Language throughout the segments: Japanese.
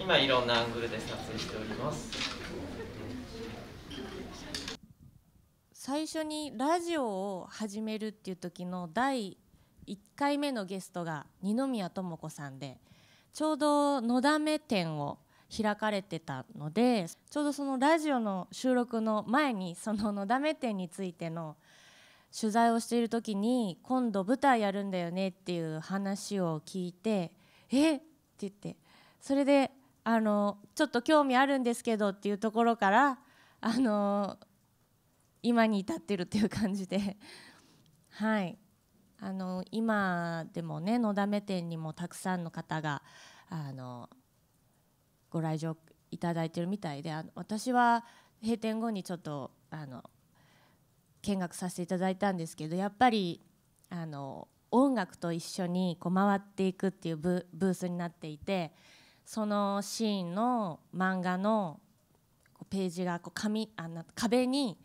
今いろんなアングルで撮影しております最初にラジオを始めるっていう時の第1回目のゲストが二宮智子さんでちょうどのだめ展を開かれてたのでちょうどそのラジオの収録の前にそののだめ展についての取材をしている時に今度舞台やるんだよねっていう話を聞いて「えっ?」って言ってそれであのちょっと興味あるんですけどっていうところからあの今に至ってるっていう感じではいあの今でもねのだめ店にもたくさんの方があのご来場いただいてるみたいであの私は閉店後にちょっとあの見学させていただいたんですけどやっぱりあの音楽と一緒にこう回っていくっていうブースになっていて。そのシーンの漫画のページがこう紙あの壁に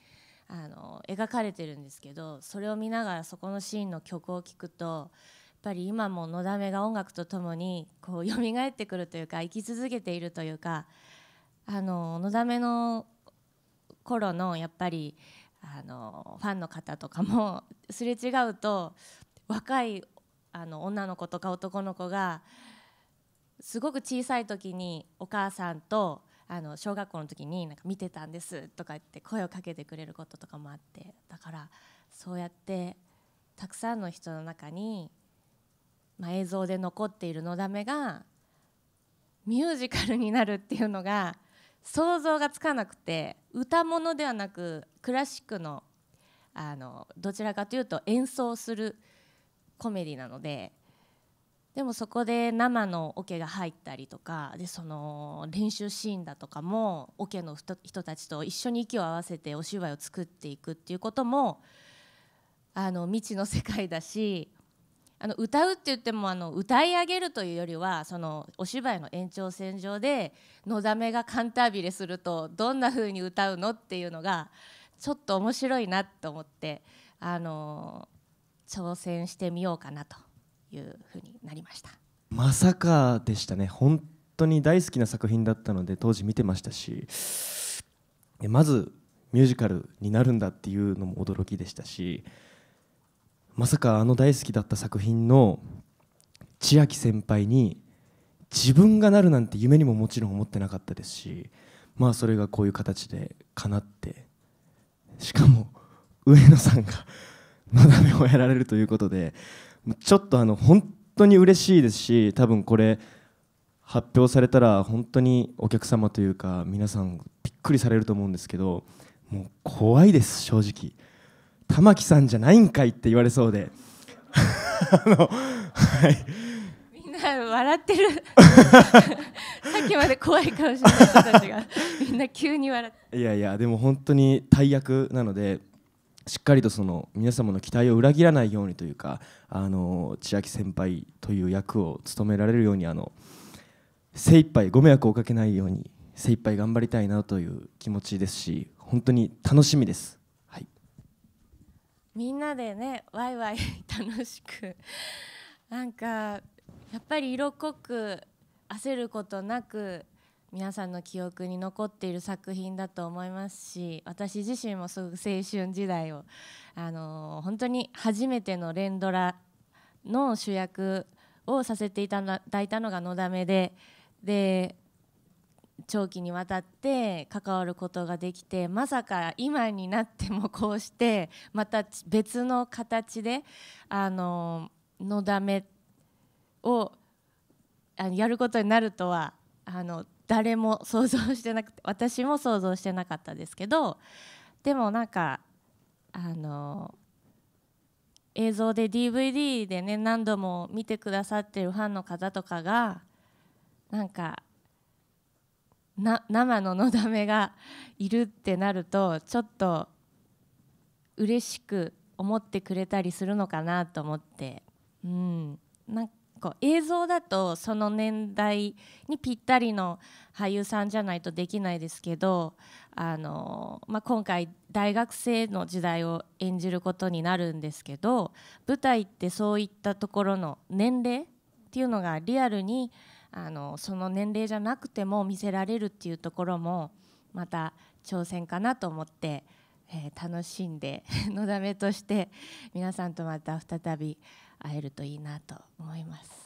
あの描かれてるんですけどそれを見ながらそこのシーンの曲を聴くとやっぱり今ものだめが音楽とともにこう蘇ってくるというか生き続けているというかあののだめの頃のやっぱりあのファンの方とかもすれ違うと若いあの女の子とか男の子がすごく小さい時にお母さんとあの小学校の時になんか見てたんですとか言って声をかけてくれることとかもあってだからそうやってたくさんの人の中に、まあ、映像で残っているのだめがミュージカルになるっていうのが想像がつかなくて歌物ではなくクラシックのあのどちらかというと演奏するコメディなのででもそこで生の桶が入ったりとかでその練習シーンだとかも桶の人たちと一緒に息を合わせてお芝居を作っていくっていうこともあの未知の世界だしあの歌うって言ってもあの歌い上げるというよりはそのお芝居の延長線上でのだめがカンタービレするとどんな風に歌うのっていうのがちょっと面白いなと思ってあの挑戦してみようかなというふうになりましたまさかでしたね本当に大好きな作品だったので当時見てましたしまずミュージカルになるんだっていうのも驚きでしたしまさかあの大好きだった作品の千秋先輩に自分がなるなんて夢にももちろん思ってなかったですしまあそれがこういう形でかなってしかも上野さんがの めをやられるということでちょっとあの本当に嬉しいですし多分これ発表されたら本当にお客様というか皆さんびっくりされると思うんですけどもう怖いです正直玉木さんじゃないんかいって言われそうであのはいみんな笑ってるさっきまで怖い顔してた人たちがみんな急に笑っていやいやでも本当に大役なのでしっかりとその皆様の期待を裏切らないようにというかあの千秋先輩という役を務められるようにあの精一杯ご迷惑をかけないように精一杯頑張りたいなという気持ちですし本当に楽しみです、はい、みんなでねワイワイ 楽しくなんかやっぱり色濃く焦ることなく皆さんの記憶に残っている作品だと思いますし私自身もすごく青春時代をあの本当に初めての連ドラの主役をさせていただいたのが「のだめで」で長期にわたって関わることができてまさか今になってもこうしてまた別の形で「あののだめ」をやることになるとはあの誰も想像してなくて私も想像してなかったですけどでもなんかあの映像で DVD でね何度も見てくださってるファンの方とかがなんかな生ののだめがいるってなるとちょっと嬉しく思ってくれたりするのかなと思って、うん、なんこう映像だとその年代にぴったりの俳優さんじゃないとできないですけどあの、まあ、今回大学生の時代を演じることになるんですけど舞台ってそういったところの年齢っていうのがリアルにあのその年齢じゃなくても見せられるっていうところもまた挑戦かなと思って。えー、楽しんで のだめとして皆さんとまた再び会えるといいなと思います。